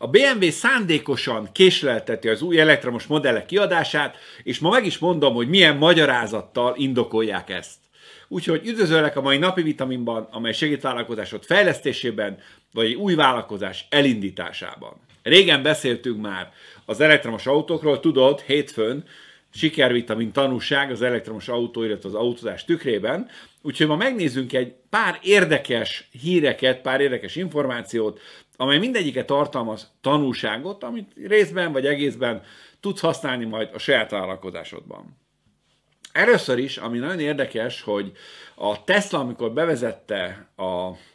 A BMW szándékosan késlelteti az új elektromos modellek kiadását, és ma meg is mondom, hogy milyen magyarázattal indokolják ezt. Úgyhogy üdvözöllek a mai napi vitaminban, amely segít vállalkozásod fejlesztésében, vagy egy új vállalkozás elindításában. Régen beszéltünk már az elektromos autókról, tudod, hétfőn sikervitamin tanúság az elektromos autó, illetve az autózás tükrében, Úgyhogy ma megnézzünk egy pár érdekes híreket, pár érdekes információt, amely mindegyike tartalmaz tanulságot, amit részben vagy egészben tudsz használni majd a saját vállalkozásodban. Először is, ami nagyon érdekes, hogy a Tesla, amikor bevezette a,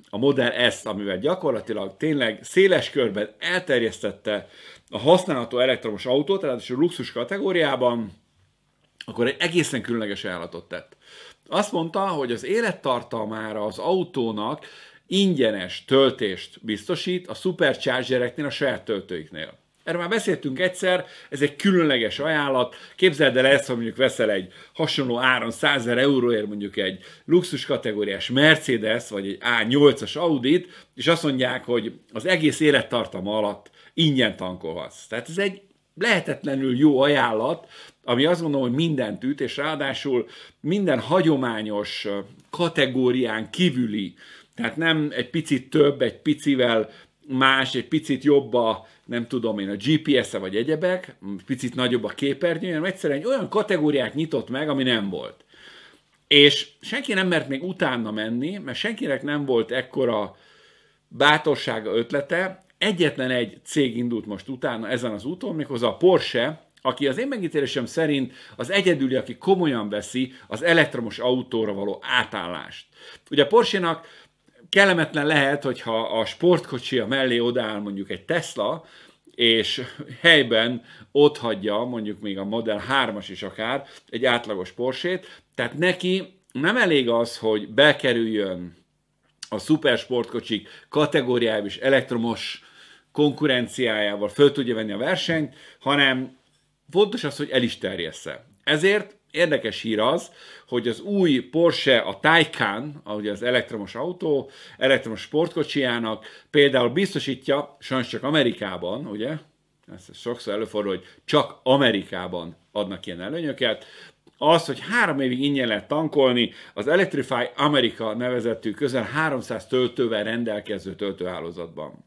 a Model S, amivel gyakorlatilag tényleg széles körben elterjesztette a használható elektromos autót, a luxus kategóriában, akkor egy egészen különleges ajánlatot tett. Azt mondta, hogy az élettartalmára az autónak ingyenes töltést biztosít a superchargereknél, a saját töltőiknél. Erről már beszéltünk egyszer, ez egy különleges ajánlat. Képzeld el ezt, ha mondjuk veszel egy hasonló áron 100 euróért mondjuk egy luxus kategóriás Mercedes, vagy egy A8-as Audit, és azt mondják, hogy az egész élettartama alatt ingyen tankolhatsz. Tehát ez egy lehetetlenül jó ajánlat, ami azt gondolom, hogy mindent üt, és ráadásul minden hagyományos kategórián kívüli, tehát nem egy picit több, egy picivel más, egy picit jobb a, nem tudom én, a GPS-e vagy egyebek, picit nagyobb a képernyő, hanem egyszerűen egy olyan kategóriát nyitott meg, ami nem volt. És senki nem mert még utána menni, mert senkinek nem volt ekkora bátorsága, ötlete, egyetlen egy cég indult most utána ezen az úton, méghozzá a Porsche, aki az én megítélésem szerint az egyedüli, aki komolyan veszi az elektromos autóra való átállást. Ugye a Porsche-nak kellemetlen lehet, hogyha a sportkocsi a mellé odáll mondjuk egy Tesla, és helyben ott hagyja mondjuk még a Model 3-as is akár egy átlagos Porsche-t, tehát neki nem elég az, hogy bekerüljön a szupersportkocsik kategóriájába is elektromos konkurenciájával föl tudja venni a versenyt, hanem fontos az, hogy el is terjessze. Ezért érdekes hír az, hogy az új Porsche, a Taycan, ahogy az elektromos autó, elektromos sportkocsijának például biztosítja, sajnos csak Amerikában, ugye, ez sokszor előfordul, hogy csak Amerikában adnak ilyen előnyöket, az, hogy három évig ingyen lehet tankolni az Electrify America nevezettük közel 300 töltővel rendelkező töltőhálózatban.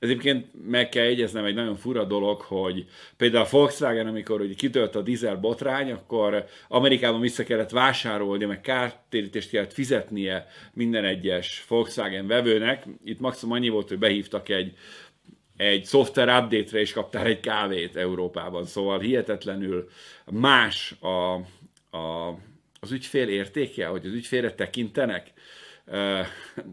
Ez egyébként meg kell jegyeznem egy nagyon fura dolog, hogy például a Volkswagen, amikor hogy kitölt a dízel botrány, akkor Amerikában vissza kellett vásárolni, meg kártérítést kellett fizetnie minden egyes Volkswagen vevőnek. Itt maximum annyi volt, hogy behívtak egy egy szoftver update-re is kaptál egy kávét Európában, szóval hihetetlenül más a, a, az ügyfél értéke, hogy az ügyfélre tekintenek. Uh,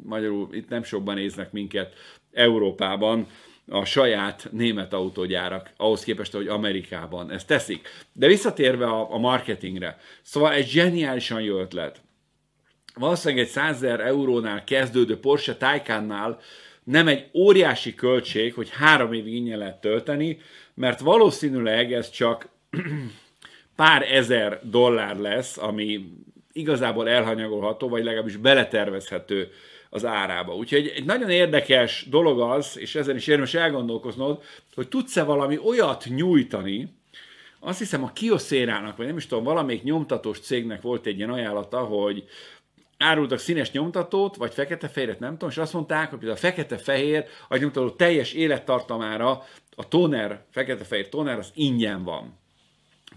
magyarul itt nem sokban néznek minket Európában a saját német autógyárak, ahhoz képest, hogy Amerikában ezt teszik. De visszatérve a, a marketingre, szóval egy zseniálisan jó ötlet. Valószínűleg egy 100 000 eurónál kezdődő Porsche Taycannál nem egy óriási költség, hogy három évig ingyen lehet tölteni, mert valószínűleg ez csak pár ezer dollár lesz, ami igazából elhanyagolható, vagy legalábbis beletervezhető az árába. Úgyhogy egy, nagyon érdekes dolog az, és ezen is érdemes elgondolkoznod, hogy tudsz-e valami olyat nyújtani, azt hiszem a kioszérának, vagy nem is tudom, valamelyik nyomtatós cégnek volt egy ilyen ajánlata, hogy árultak színes nyomtatót, vagy fekete-fehéret, nem tudom, és azt mondták, hogy a fekete-fehér a nyomtató teljes élettartamára a toner, fekete-fehér toner az ingyen van.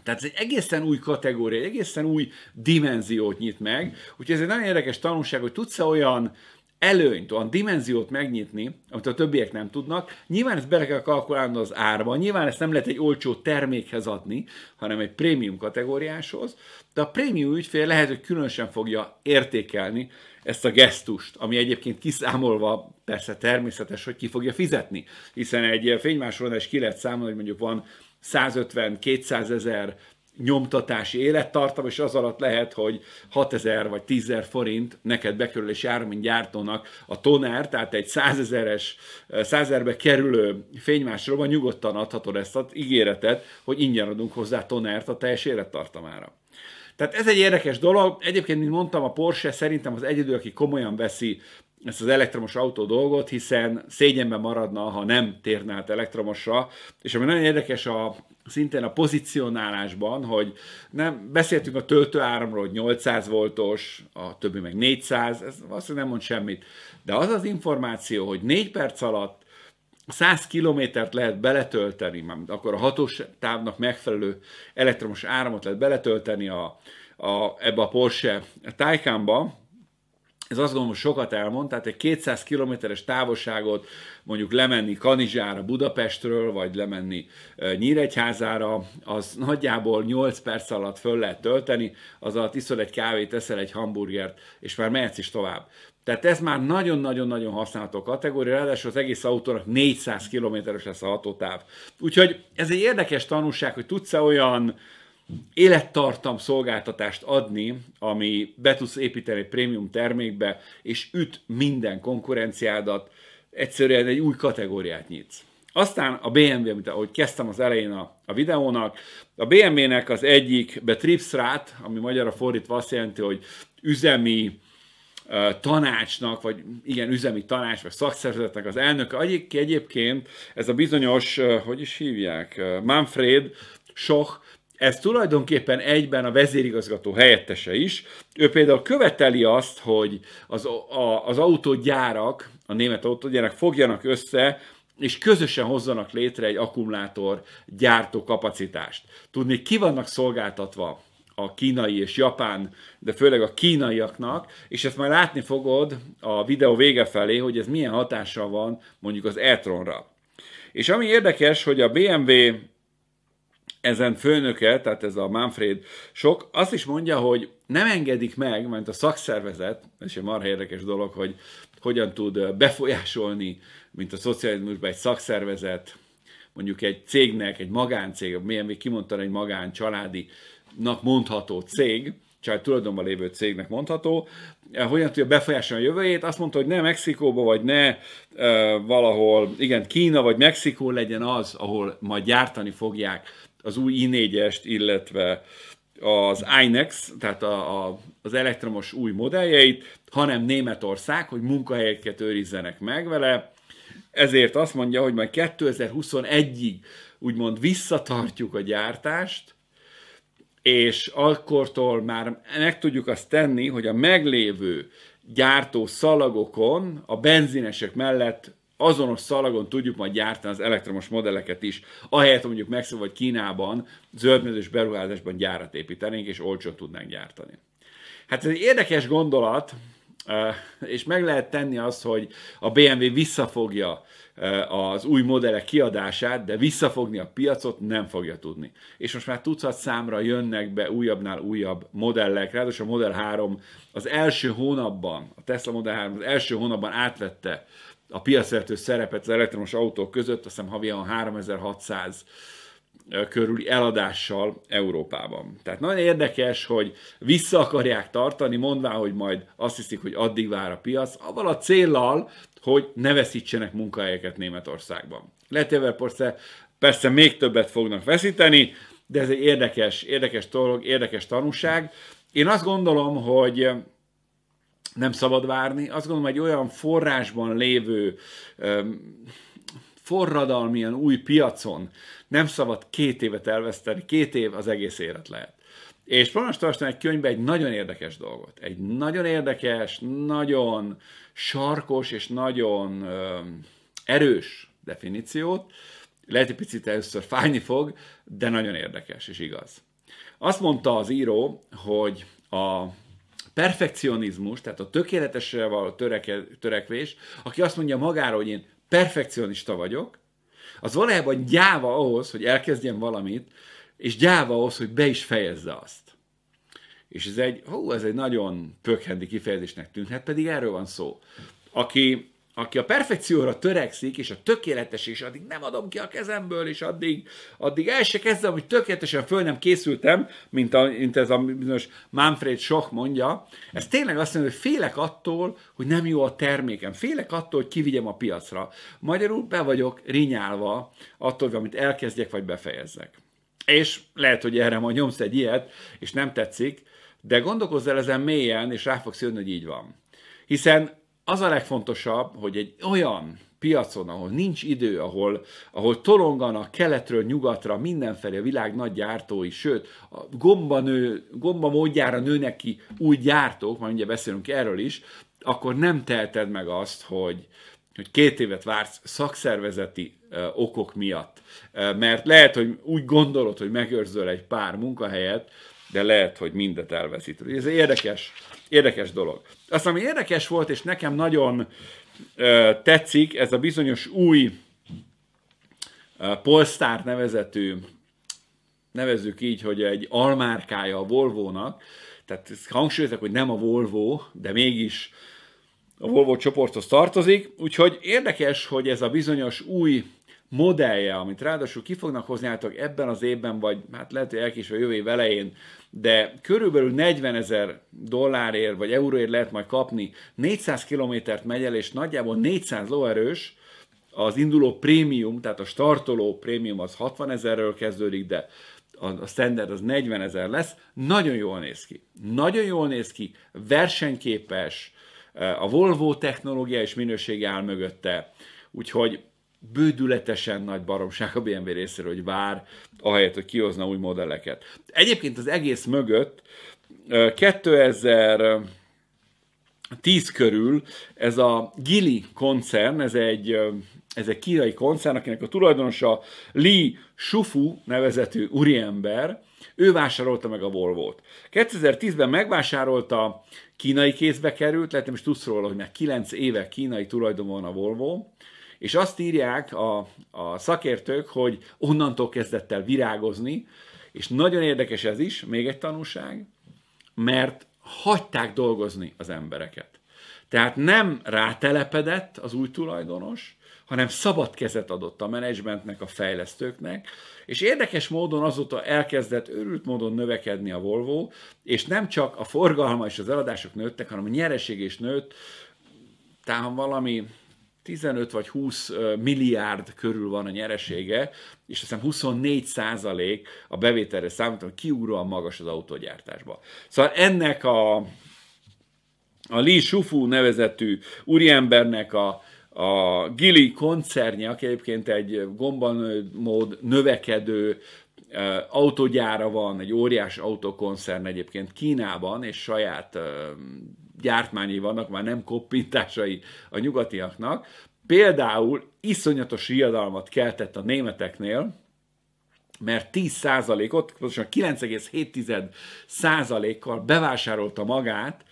Tehát ez egy egészen új kategória, egy egészen új dimenziót nyit meg, úgyhogy ez egy nagyon érdekes tanulság, hogy tudsz-e olyan előnyt, olyan dimenziót megnyitni, amit a többiek nem tudnak. Nyilván ezt bele kell kalkulálni az árba, nyilván ezt nem lehet egy olcsó termékhez adni, hanem egy prémium kategóriáshoz, de a prémium ügyfél lehet, hogy különösen fogja értékelni ezt a gesztust, ami egyébként kiszámolva persze természetes, hogy ki fogja fizetni, hiszen egy fénymásolás ki lehet számolni, hogy mondjuk van 150-200 ezer nyomtatási élettartam, és az alatt lehet, hogy 6000 vagy 10000 forint neked bekerül, és jár, mint gyártónak a tonár, tehát egy 100 százerbe kerülő fénymásolóban nyugodtan adhatod ezt az ígéretet, hogy ingyen adunk hozzá tonárt a teljes élettartamára. Tehát ez egy érdekes dolog. Egyébként, mint mondtam, a Porsche szerintem az egyedül, aki komolyan veszi ezt az elektromos autó dolgot, hiszen szégyenben maradna, ha nem térne át elektromosra. És ami nagyon érdekes a szintén a pozícionálásban, hogy nem beszéltünk a töltőáramról, hogy 800 voltos, a többi meg 400, ez azt nem mond semmit. De az az információ, hogy 4 perc alatt 100 kilométert lehet beletölteni, akkor a hatós távnak megfelelő elektromos áramot lehet beletölteni a, a, ebbe a Porsche Taycanba, ez azt gondolom, hogy sokat elmond, tehát egy 200 kilométeres távolságot mondjuk lemenni Kanizsára Budapestről, vagy lemenni Nyíregyházára, az nagyjából 8 perc alatt föl lehet tölteni, az alatt iszol egy kávét, eszel egy hamburgert, és már mehetsz is tovább. Tehát ez már nagyon-nagyon-nagyon használható kategória, ráadásul az egész autónak 400 kilométeres lesz a hatótáv. Úgyhogy ez egy érdekes tanulság, hogy tudsz-e olyan élettartam szolgáltatást adni, ami be tudsz építeni prémium termékbe, és üt minden konkurenciádat, egyszerűen egy új kategóriát nyitsz. Aztán a BMW, amit ahogy kezdtem az elején a, a videónak, a BMW-nek az egyik betripsrát, ami magyarra fordítva azt jelenti, hogy üzemi uh, tanácsnak, vagy igen, üzemi tanács, vagy szakszervezetnek az elnöke, egyébként ez a bizonyos, uh, hogy is hívják, uh, Manfred Soch, ez tulajdonképpen egyben a vezérigazgató helyettese is. Ő például követeli azt, hogy az, a, az autógyárak, a német autógyárak fogjanak össze, és közösen hozzanak létre egy akkumulátor gyártó kapacitást. Tudni, ki vannak szolgáltatva a kínai és japán, de főleg a kínaiaknak, és ezt már látni fogod a videó vége felé, hogy ez milyen hatással van mondjuk az e-tronra. És ami érdekes, hogy a BMW ezen főnöke, tehát ez a Manfred sok, azt is mondja, hogy nem engedik meg, mert a szakszervezet, és egy marha érdekes dolog, hogy hogyan tud befolyásolni, mint a szocializmusban egy szakszervezet, mondjuk egy cégnek, egy magáncég, milyen még kimondtan egy magán családinak mondható cég, család tulajdonban lévő cégnek mondható, e, hogyan tudja befolyásolni a jövőjét, azt mondta, hogy ne Mexikóba, vagy ne e, valahol, igen, Kína vagy Mexikó legyen az, ahol majd gyártani fogják az új i4-est, illetve az INEX, tehát a, a, az elektromos új modelljeit, hanem Németország, hogy munkahelyeket őrizzenek meg vele. Ezért azt mondja, hogy majd 2021-ig úgymond visszatartjuk a gyártást, és akkortól már meg tudjuk azt tenni, hogy a meglévő gyártó szalagokon a benzinesek mellett azonos szalagon tudjuk majd gyártani az elektromos modelleket is, ahelyett mondjuk megszólva, hogy Kínában zöldmezős beruházásban gyárat építenénk, és olcsó tudnánk gyártani. Hát ez egy érdekes gondolat, és meg lehet tenni azt, hogy a BMW visszafogja az új modellek kiadását, de visszafogni a piacot nem fogja tudni. És most már tucat számra jönnek be újabbnál újabb modellek, ráadásul a Model 3 az első hónapban, a Tesla Model 3 az első hónapban átvette a piacvezető szerepet az elektromos autók között, azt hiszem havi 3600 körüli eladással Európában. Tehát nagyon érdekes, hogy vissza akarják tartani, mondvá, hogy majd azt hiszik, hogy addig vár a piac, avval a céllal, hogy ne veszítsenek munkahelyeket Németországban. Letével persze, persze még többet fognak veszíteni, de ez egy érdekes, érdekes dolog, érdekes tanúság. Én azt gondolom, hogy nem szabad várni. Azt gondolom, egy olyan forrásban lévő forradalmian új piacon nem szabad két évet elveszteni. Két év az egész élet lehet. És most Tarsten egy könyvbe egy nagyon érdekes dolgot. Egy nagyon érdekes, nagyon sarkos és nagyon erős definíciót. Lehet, hogy picit először fájni fog, de nagyon érdekes és igaz. Azt mondta az író, hogy a perfekcionizmus, tehát a tökéletesre való töreke, törekvés, aki azt mondja magára, hogy én perfekcionista vagyok, az valójában gyáva ahhoz, hogy elkezdjen valamit, és gyáva ahhoz, hogy be is fejezze azt. És ez egy, hú, ez egy nagyon pökhendi kifejezésnek tűnhet, pedig erről van szó. Aki aki a perfekcióra törekszik, és a tökéletes, és addig nem adom ki a kezemből, és addig, addig el se kezdem, hogy tökéletesen föl nem készültem, mint, a, mint ez a bizonyos Manfred Schoch mondja, ez tényleg azt mondja, hogy félek attól, hogy nem jó a termékem, félek attól, hogy kivigyem a piacra. Magyarul be vagyok rinyálva attól, hogy amit elkezdjek, vagy befejezzek. És lehet, hogy erre majd nyomsz egy ilyet, és nem tetszik, de gondolkozz el ezen mélyen, és rá fogsz jönni, hogy így van. Hiszen az a legfontosabb, hogy egy olyan piacon, ahol nincs idő, ahol, ahol toronganak keletről nyugatra mindenfelé a világ nagy gyártói, sőt, a gomba, nő, gomba módjára nőnek ki új gyártók, majd ugye beszélünk erről is, akkor nem teheted meg azt, hogy, hogy két évet vársz szakszervezeti okok miatt. Mert lehet, hogy úgy gondolod, hogy megőrzöl egy pár munkahelyet, de lehet, hogy mindet elveszíted. Ez egy érdekes, érdekes dolog. Azt, ami érdekes volt, és nekem nagyon tetszik, ez a bizonyos új Polestar nevezetű, nevezzük így, hogy egy almárkája a Volvónak, tehát hangsúlyozok, hogy nem a Volvo, de mégis a Volvo csoporthoz tartozik, úgyhogy érdekes, hogy ez a bizonyos új modellje, amit ráadásul ki fognak hozni álltok ebben az évben, vagy hát lehet, hogy elkésve jövő év elején, de körülbelül 40 ezer dollárért vagy euróért lehet majd kapni, 400 kilométert megy el, és nagyjából 400 lóerős, az induló prémium, tehát a startoló prémium az 60 ezerről kezdődik, de a standard az 40 ezer lesz, nagyon jól néz ki. Nagyon jól néz ki, versenyképes, a Volvo technológia és minősége áll mögötte, úgyhogy bődületesen nagy baromság a BMW részéről, hogy vár, ahelyett, hogy kihozna új modelleket. Egyébként az egész mögött 2000 10 körül ez a Gili koncern, ez egy, ez egy kínai koncern, akinek a tulajdonosa Li Shufu nevezetű úriember, ő vásárolta meg a Volvo-t. 2010-ben megvásárolta, kínai kézbe került, lehet nem is tudsz róla, hogy már 9 éve kínai tulajdonban a Volvo, és azt írják a, a szakértők, hogy onnantól kezdett el virágozni, és nagyon érdekes ez is, még egy tanulság, mert hagyták dolgozni az embereket. Tehát nem rátelepedett az új tulajdonos, hanem szabad kezet adott a menedzsmentnek, a fejlesztőknek, és érdekes módon azóta elkezdett őrült módon növekedni a Volvo, és nem csak a forgalma és az eladások nőttek, hanem a nyereség is nőtt, tehát valami 15 vagy 20 milliárd körül van a nyeresége, és azt 24 százalék a bevételre számítom, kiugróan magas az autógyártásba. Szóval ennek a, a Li Shufu nevezetű úriembernek a, a Gili koncernje, aki egyébként egy gombanmód növekedő autogyára van, egy óriás autokoncern egyébként Kínában, és saját gyártmányai vannak, már nem koppintásai a nyugatiaknak. Például iszonyatos riadalmat keltett a németeknél, mert 10%-ot, pontosan 9,7%-kal bevásárolta magát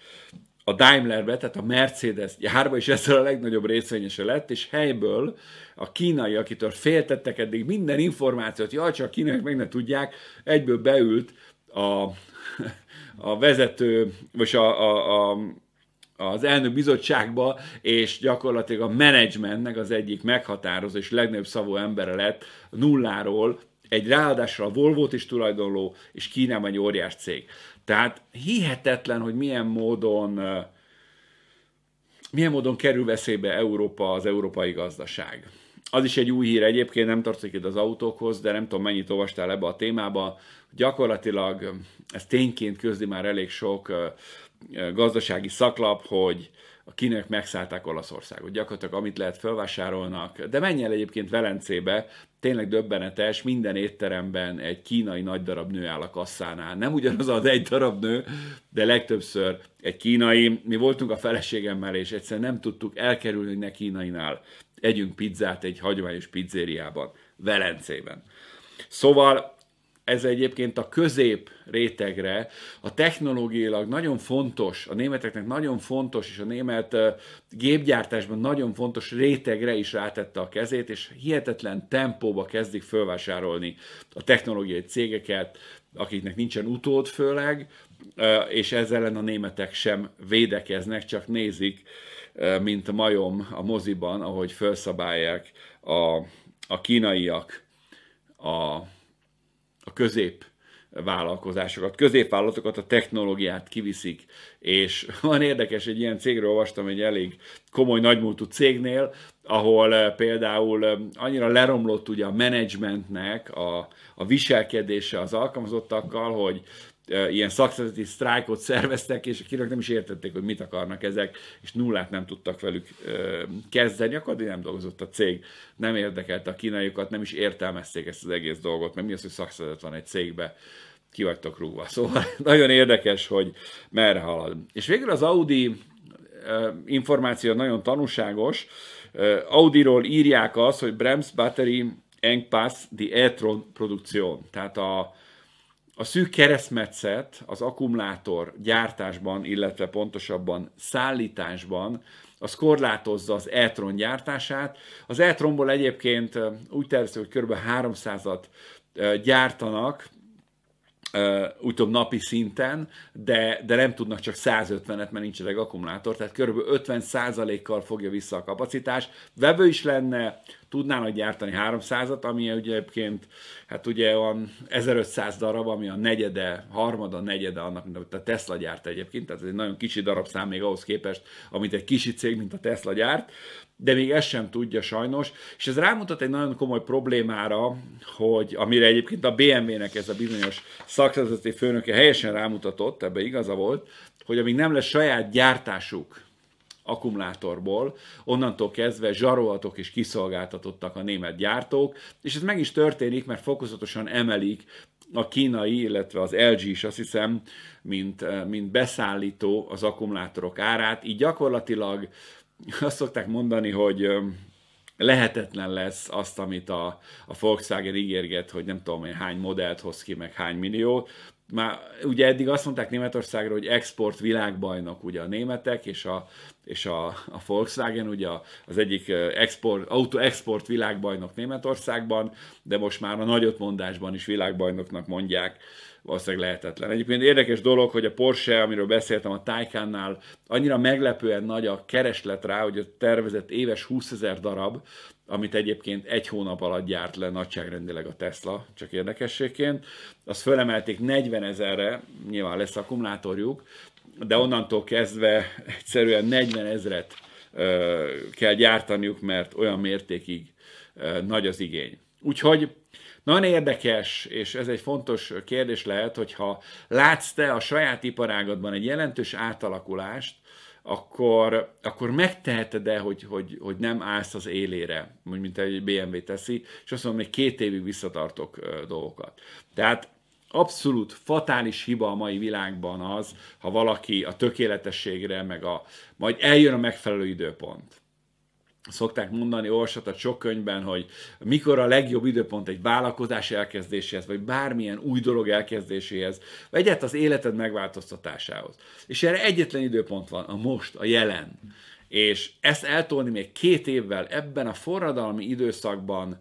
a Daimlerbe, tehát a Mercedes gyárba, és ezzel a legnagyobb részvényese lett, és helyből a kínai, akitől féltettek eddig minden információt, jaj, csak a kínaiak meg ne tudják, egyből beült a, a vezető, vagy a, a, a az elnök bizottságba, és gyakorlatilag a menedzsmentnek az egyik meghatározó és legnagyobb szavú embere lett nulláról egy ráadásra a Volvo-t is tulajdonló, és Kínában egy óriás cég. Tehát hihetetlen, hogy milyen módon milyen módon kerül veszélybe Európa, az európai gazdaság. Az is egy új hír egyébként, nem tartozik ide az autókhoz, de nem tudom mennyit olvastál ebbe a témába. Gyakorlatilag ez tényként közdi már elég sok gazdasági szaklap, hogy a kínaiak megszállták Olaszországot. Gyakorlatilag amit lehet felvásárolnak, de menjen egyébként Velencébe, tényleg döbbenetes, minden étteremben egy kínai nagy darab nő áll a kasszánál. Nem ugyanaz az egy darab nő, de legtöbbször egy kínai. Mi voltunk a feleségemmel, és egyszerűen nem tudtuk elkerülni, hogy ne kínainál együnk pizzát egy hagyományos pizzériában, Velencében. Szóval ez egyébként a közép rétegre, a technológiailag nagyon fontos, a németeknek nagyon fontos, és a német gépgyártásban nagyon fontos rétegre is rátette a kezét, és hihetetlen tempóba kezdik fölvásárolni a technológiai cégeket, akiknek nincsen utód főleg, és ezzel ellen a németek sem védekeznek, csak nézik, mint a majom a moziban, ahogy felszabálják a, a kínaiak a a közép vállalkozásokat, középvállalatokat, a technológiát kiviszik, és van érdekes, egy ilyen cégről olvastam, egy elég komoly nagymúltú cégnél, ahol eh, például eh, annyira leromlott ugye a menedzsmentnek a, a viselkedése az alkalmazottakkal, hogy eh, ilyen szakszervezeti sztrájkot szerveztek, és akinek nem is értették, hogy mit akarnak ezek, és nullát nem tudtak velük kezdeni, akkor nem dolgozott a cég, nem érdekelte a kínaiukat, nem is értelmezték ezt az egész dolgot, mert mi az, hogy szakszervezet van egy cégbe, ki vagytok rúgva. Szóval nagyon érdekes, hogy merre halad. És végül az Audi információ nagyon tanúságos, Audiról írják azt, hogy Brems Battery Engpass The e-tron produkción. Tehát a, a szűk keresztmetszet az akkumulátor gyártásban, illetve pontosabban szállításban, az korlátozza az e gyártását. Az e egyébként úgy tervezik, hogy kb. 300-at gyártanak, úgy tudom, napi szinten, de, de nem tudnak csak 150-et, mert nincs akkumulátor, tehát körülbelül 50%-kal fogja vissza a kapacitás. Vevő is lenne, tudnának gyártani 300-at, ami egyébként, hát ugye van 1500 darab, ami a negyede, harmada, negyede annak, mint amit a Tesla gyárt egyébként, tehát ez egy nagyon kicsi darabszám még ahhoz képest, amit egy kicsi cég, mint a Tesla gyárt, de még ezt sem tudja sajnos, és ez rámutat egy nagyon komoly problémára, hogy amire egyébként a BMW-nek ez a bizonyos szakszervezeti főnöke helyesen rámutatott, ebbe igaza volt, hogy amíg nem lesz saját gyártásuk, akkumulátorból, onnantól kezdve zsarolhatók és kiszolgáltatottak a német gyártók, és ez meg is történik, mert fokozatosan emelik a kínai, illetve az LG is azt hiszem, mint, eh, mint beszállító az akkumulátorok árát, így gyakorlatilag azt szokták mondani, hogy eh, lehetetlen lesz azt, amit a, a Volkswagen ígérget, hogy nem tudom én hány modellt hoz ki, meg hány millió, már ugye eddig azt mondták Németországra, hogy export világbajnok ugye a németek, és a, és a, a Volkswagen ugye az egyik export, autó export világbajnok Németországban, de most már a mondásban is világbajnoknak mondják, valószínűleg lehetetlen. Egyébként érdekes dolog, hogy a Porsche, amiről beszéltem a Taycannál, annyira meglepően nagy a kereslet rá, hogy a tervezett éves 20 ezer darab, amit egyébként egy hónap alatt gyárt le nagyságrendileg a Tesla, csak érdekességként, azt fölemelték 40 ezerre, nyilván lesz akkumulátorjuk, de onnantól kezdve egyszerűen 40 ezret ö, kell gyártaniuk, mert olyan mértékig ö, nagy az igény. Úgyhogy nagyon érdekes, és ez egy fontos kérdés lehet, hogyha látsz te a saját iparágadban egy jelentős átalakulást, akkor, akkor megteheted-e, hogy, hogy, hogy nem állsz az élére, mint egy BMW teszi, és azt mondom, hogy két évig visszatartok dolgokat. Tehát abszolút fatális hiba a mai világban az, ha valaki a tökéletességre, meg a, majd eljön a megfelelő időpont szokták mondani, olvashatod sok könyvben, hogy mikor a legjobb időpont egy vállalkozás elkezdéséhez, vagy bármilyen új dolog elkezdéséhez, vagy egyet az életed megváltoztatásához. És erre egyetlen időpont van, a most, a jelen. És ezt eltolni még két évvel ebben a forradalmi időszakban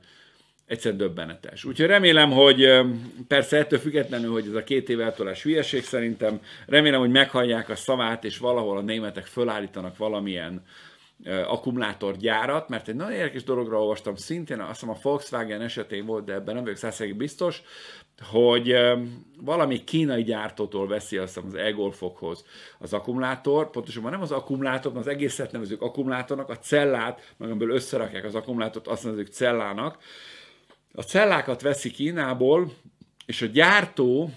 egyszerűen döbbenetes. Úgyhogy remélem, hogy persze ettől függetlenül, hogy ez a két év eltolás hülyeség szerintem, remélem, hogy meghallják a szavát, és valahol a németek fölállítanak valamilyen uh, akkumulátorgyárat, mert egy nagyon érdekes dologra olvastam szintén, azt hiszem a Volkswagen esetén volt, de ebben nem vagyok százszerűen biztos, hogy valami kínai gyártótól veszi azt hiszem az e-golfokhoz az akkumulátor, pontosabban nem az akkumulátor, az egészet nevezük akkumulátornak, a cellát, meg amiből összerakják az akkumulátort, azt nevezük cellának. A cellákat veszi Kínából, és a gyártó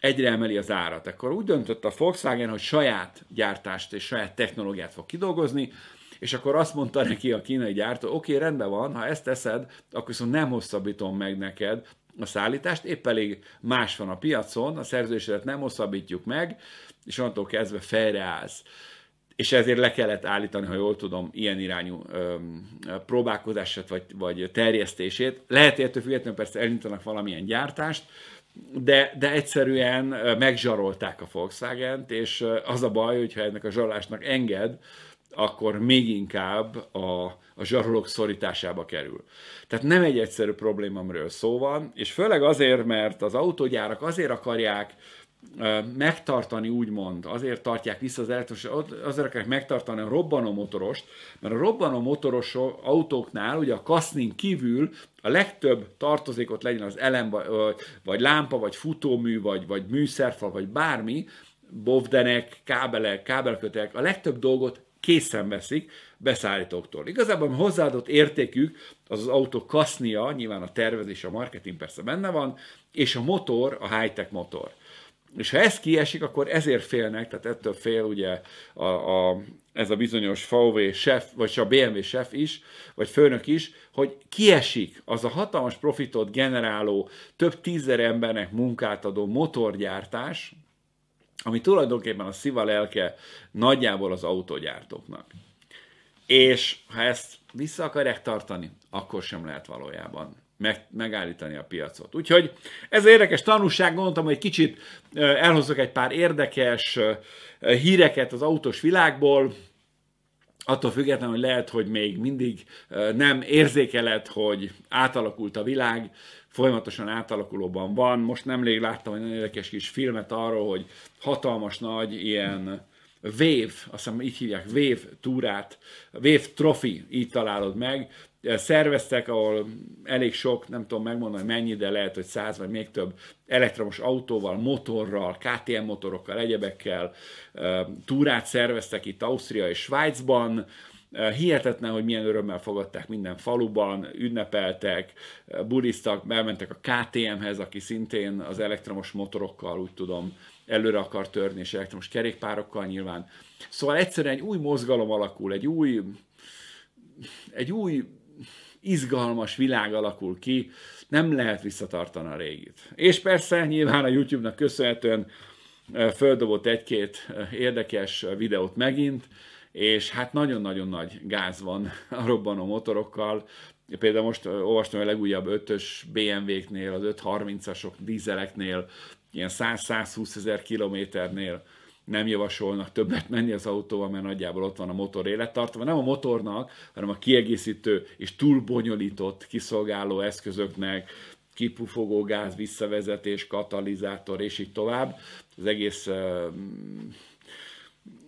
egyre emeli az árat. Akkor úgy döntött a Volkswagen, hogy saját gyártást és saját technológiát fog kidolgozni, és akkor azt mondta neki a kínai gyártó, oké, okay, rendben van, ha ezt teszed, akkor viszont nem hosszabbítom meg neked a szállítást, épp elég más van a piacon, a szerződésedet nem hosszabbítjuk meg, és onnantól kezdve fejreállsz és ezért le kellett állítani, ha jól tudom, ilyen irányú próbálkozását vagy, vagy terjesztését. Lehet értő függetlenül persze elindítanak valamilyen gyártást, de, de egyszerűen megzsarolták a Volkswagen-t, és az a baj, hogyha ennek a zsarolásnak enged, akkor még inkább a, a zsarolók szorításába kerül. Tehát nem egy egyszerű probléma, amiről szó van, és főleg azért, mert az autógyárak azért akarják megtartani, úgymond, azért tartják vissza az elektromos, azért akarják megtartani a robbanó motorost, mert a robbanó motoros autóknál ugye a kasznin kívül a legtöbb tartozékot legyen az elem, vagy lámpa, vagy futómű, vagy, vagy műszerfal, vagy bármi, bovdenek, kábelek, kábelkötek, a legtöbb dolgot készen veszik beszállítóktól. Igazából hozzáadott értékük az az autó kasznia, nyilván a tervezés, a marketing persze benne van, és a motor, a high-tech motor. És ha ez kiesik, akkor ezért félnek, tehát ettől fél ugye a, a, ez a bizonyos VW chef, vagy a BMW chef is, vagy főnök is, hogy kiesik az a hatalmas profitot generáló, több tízer embernek munkát adó motorgyártás, ami tulajdonképpen a sziva lelke nagyjából az autogyártóknak. És ha ezt vissza akarják tartani, akkor sem lehet valójában meg, megállítani a piacot. Úgyhogy ez érdekes tanulság, gondoltam, hogy kicsit elhozok egy pár érdekes híreket az autós világból, attól függetlenül, hogy lehet, hogy még mindig nem érzékelet, hogy átalakult a világ, folyamatosan átalakulóban van. Most nemrég láttam egy nagyon érdekes kis filmet arról, hogy hatalmas nagy ilyen Wave, azt hiszem így hívják, Wave túrát, Wave Trophy, így találod meg. Szerveztek, ahol elég sok, nem tudom megmondani mennyi, de lehet, hogy száz vagy még több elektromos autóval, motorral, KTM motorokkal, egyebekkel eh, túrát szerveztek itt Ausztria és Svájcban Hihetetlen, hogy milyen örömmel fogadták minden faluban, ünnepeltek, buddhisztak, elmentek a KTM-hez, aki szintén az elektromos motorokkal, úgy tudom, előre akar törni, és elektromos kerékpárokkal nyilván. Szóval egyszerűen egy új mozgalom alakul, egy új, egy új izgalmas világ alakul ki, nem lehet visszatartani a régit. És persze nyilván a YouTube-nak köszönhetően földobott egy-két érdekes videót megint, és hát nagyon-nagyon nagy gáz van a robbanó motorokkal. Például most olvastam a legújabb 5-ös BMW-knél, az 530-asok dízeleknél, ilyen 100-120 ezer kilométernél nem javasolnak többet menni az autóval, mert nagyjából ott van a motor élettartva. Nem a motornak, hanem a kiegészítő és túl bonyolított kiszolgáló eszközöknek, kipufogó gáz, visszavezetés, katalizátor és így tovább. Az egész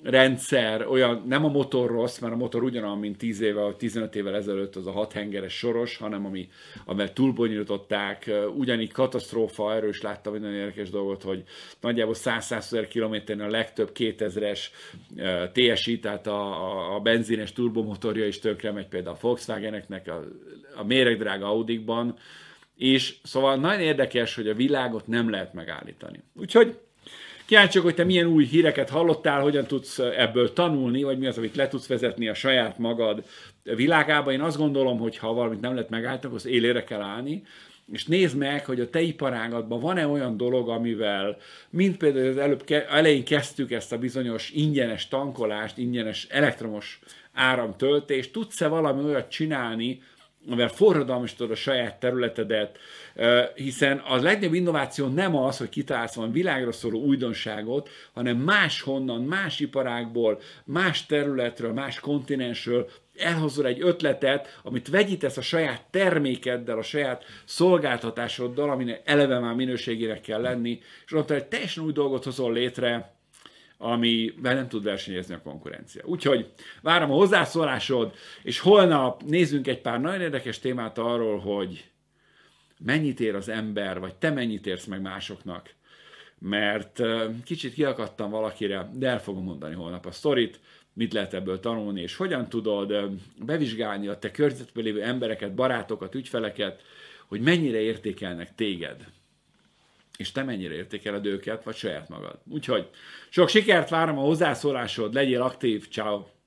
rendszer, olyan, nem a motor rossz, mert a motor ugyanolyan, mint 10 éve, 15 évvel ezelőtt az a hathengeres soros, hanem ami, amivel túlbonyolították, ugyanígy katasztrófa, erről is láttam minden érdekes dolgot, hogy nagyjából 100-100 ezer kilométeren a legtöbb 2000-es eh, TSI, tehát a, a, a benzines turbomotorja is tönkre megy például a Volkswageneknek, a, a méregdrága Audikban, és szóval nagyon érdekes, hogy a világot nem lehet megállítani. Úgyhogy Kíváncsiak, hogy te milyen új híreket hallottál, hogyan tudsz ebből tanulni, vagy mi az, amit le tudsz vezetni a saját magad világába. Én azt gondolom, hogy ha valamit nem lehet megállítani, akkor az élére kell állni, és nézd meg, hogy a te iparágadban van-e olyan dolog, amivel, mint például az előbb, elején kezdtük ezt a bizonyos ingyenes tankolást, ingyenes elektromos áramtöltést, tudsz-e valami olyat csinálni, amivel forradalmasítod a saját területedet, hiszen a legnagyobb innováció nem az, hogy kitalálsz valami világra szóló újdonságot, hanem máshonnan, más iparágból, más területről, más kontinensről elhozol egy ötletet, amit vegyítesz a saját termékeddel, a saját szolgáltatásoddal, aminek eleve már minőségére kell lenni, és ott egy teljesen új dolgot hozol létre, ami nem tud versenyezni a konkurencia. Úgyhogy várom a hozzászólásod, és holnap nézzünk egy pár nagyon érdekes témát arról, hogy mennyit ér az ember, vagy te mennyit érsz meg másoknak, mert kicsit kiakadtam valakire, de el fogom mondani holnap a sztorit, mit lehet ebből tanulni, és hogyan tudod bevizsgálni a te környezetben lévő embereket, barátokat, ügyfeleket, hogy mennyire értékelnek téged és te mennyire értékeled őket, vagy saját magad. Úgyhogy sok sikert várom a hozzászólásod, legyél aktív, ciao.